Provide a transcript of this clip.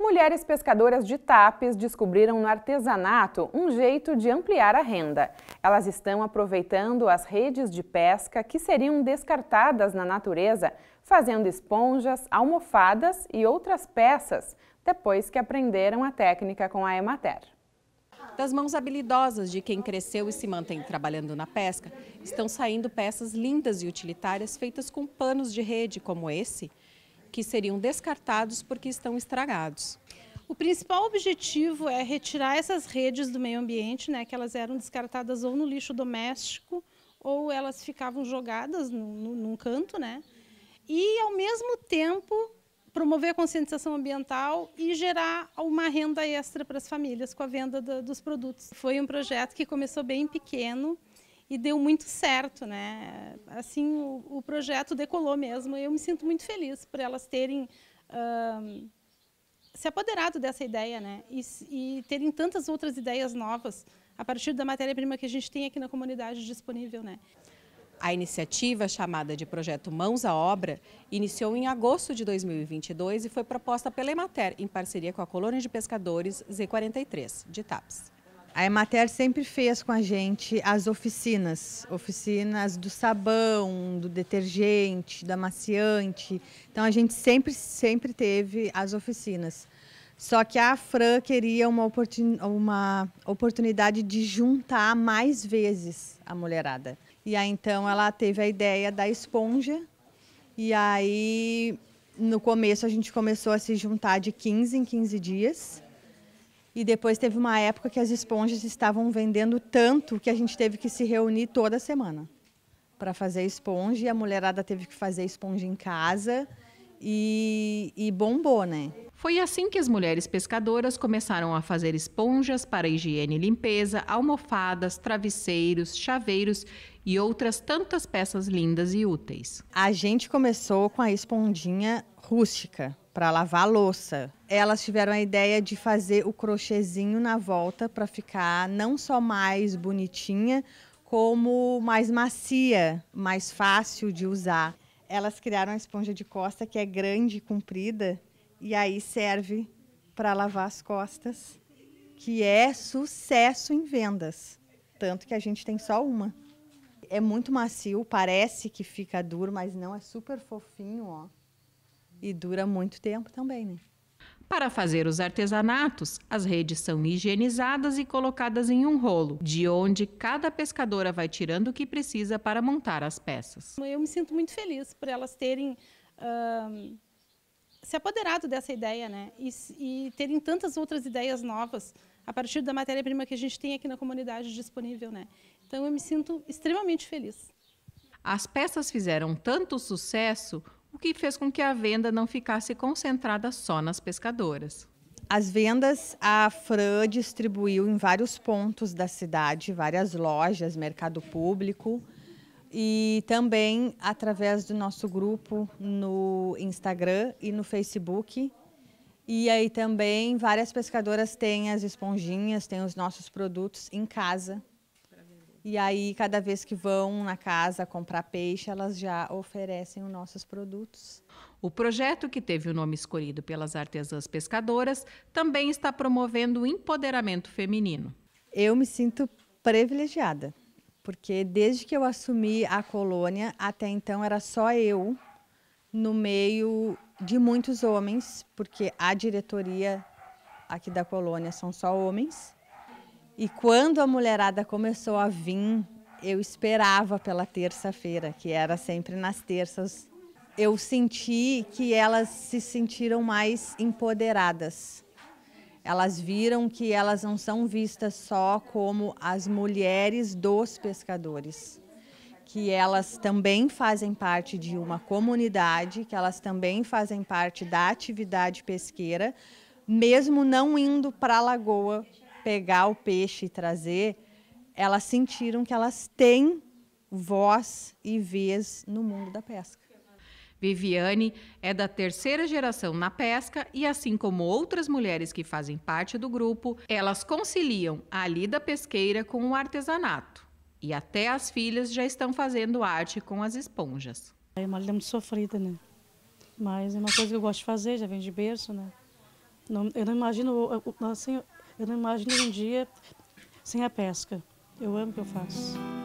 Mulheres pescadoras de Tapes descobriram no artesanato um jeito de ampliar a renda. Elas estão aproveitando as redes de pesca que seriam descartadas na natureza, fazendo esponjas, almofadas e outras peças, depois que aprenderam a técnica com a Emater. Das mãos habilidosas de quem cresceu e se mantém trabalhando na pesca, estão saindo peças lindas e utilitárias feitas com panos de rede como esse, que seriam descartados porque estão estragados. O principal objetivo é retirar essas redes do meio ambiente, né, que elas eram descartadas ou no lixo doméstico ou elas ficavam jogadas no, no, num canto, né? E ao mesmo tempo promover a conscientização ambiental e gerar uma renda extra para as famílias com a venda dos produtos. Foi um projeto que começou bem pequeno, e deu muito certo, né? Assim, o, o, projeto decolou mesmo. Eu me sinto muito feliz por elas terem um, se apoderado dessa ideia, né? E, e, terem tantas outras ideias novas a partir da matéria-prima que a gente tem aqui na comunidade disponível, né? A iniciativa, chamada de Projeto Mãos à Obra, iniciou em agosto de 2022 e foi proposta pela Emater, em parceria com a Colônia de Pescadores Z43, de TAPS. A Emater sempre fez com a gente as oficinas, oficinas do sabão, do detergente, da maciante. Então a gente sempre, sempre teve as oficinas. Só que a Fran queria uma, oportun, uma oportunidade de juntar mais vezes a mulherada. E aí então ela teve a ideia da esponja. E aí no começo a gente começou a se juntar de 15 em 15 dias. E depois teve uma época que as esponjas estavam vendendo tanto que a gente teve que se reunir toda semana para fazer esponja. E a mulherada teve que fazer esponja em casa e, e bombou, né? Foi assim que as mulheres pescadoras começaram a fazer esponjas para higiene e limpeza, almofadas, travesseiros, chaveiros e outras tantas peças lindas e úteis. A gente começou com a espondinha rústica para lavar louça. Elas tiveram a ideia de fazer o crochêzinho na volta para ficar não só mais bonitinha, como mais macia, mais fácil de usar. Elas criaram a esponja de costa que é grande e comprida e aí serve para lavar as costas, que é sucesso em vendas, tanto que a gente tem só uma é muito macio, parece que fica duro, mas não, é super fofinho, ó. E dura muito tempo também, né? Para fazer os artesanatos, as redes são higienizadas e colocadas em um rolo, de onde cada pescadora vai tirando o que precisa para montar as peças. Eu me sinto muito feliz por elas terem uh, se apoderado dessa ideia, né? E, e terem tantas outras ideias novas a partir da matéria-prima que a gente tem aqui na comunidade disponível, né? Então eu me sinto extremamente feliz. As peças fizeram tanto sucesso, o que fez com que a venda não ficasse concentrada só nas pescadoras. As vendas a Fran distribuiu em vários pontos da cidade, várias lojas, mercado público e também através do nosso grupo no Instagram e no Facebook e aí também várias pescadoras têm as esponjinhas, têm os nossos produtos em casa. E aí cada vez que vão na casa comprar peixe, elas já oferecem os nossos produtos. O projeto, que teve o nome escolhido pelas artesãs pescadoras, também está promovendo o empoderamento feminino. Eu me sinto privilegiada, porque desde que eu assumi a colônia, até então era só eu no meio de muitos homens, porque a diretoria aqui da colônia são só homens. E quando a mulherada começou a vir, eu esperava pela terça-feira, que era sempre nas terças. Eu senti que elas se sentiram mais empoderadas. Elas viram que elas não são vistas só como as mulheres dos pescadores que elas também fazem parte de uma comunidade, que elas também fazem parte da atividade pesqueira, mesmo não indo para a lagoa pegar o peixe e trazer, elas sentiram que elas têm voz e vez no mundo da pesca. Viviane é da terceira geração na pesca e, assim como outras mulheres que fazem parte do grupo, elas conciliam a lida pesqueira com o artesanato. E até as filhas já estão fazendo arte com as esponjas. A uma é muito sofrida, né? Mas é uma coisa que eu gosto de fazer, já vem de berço, né? Não, eu não imagino, assim, eu não imagino um dia sem a pesca. Eu amo o que eu faço.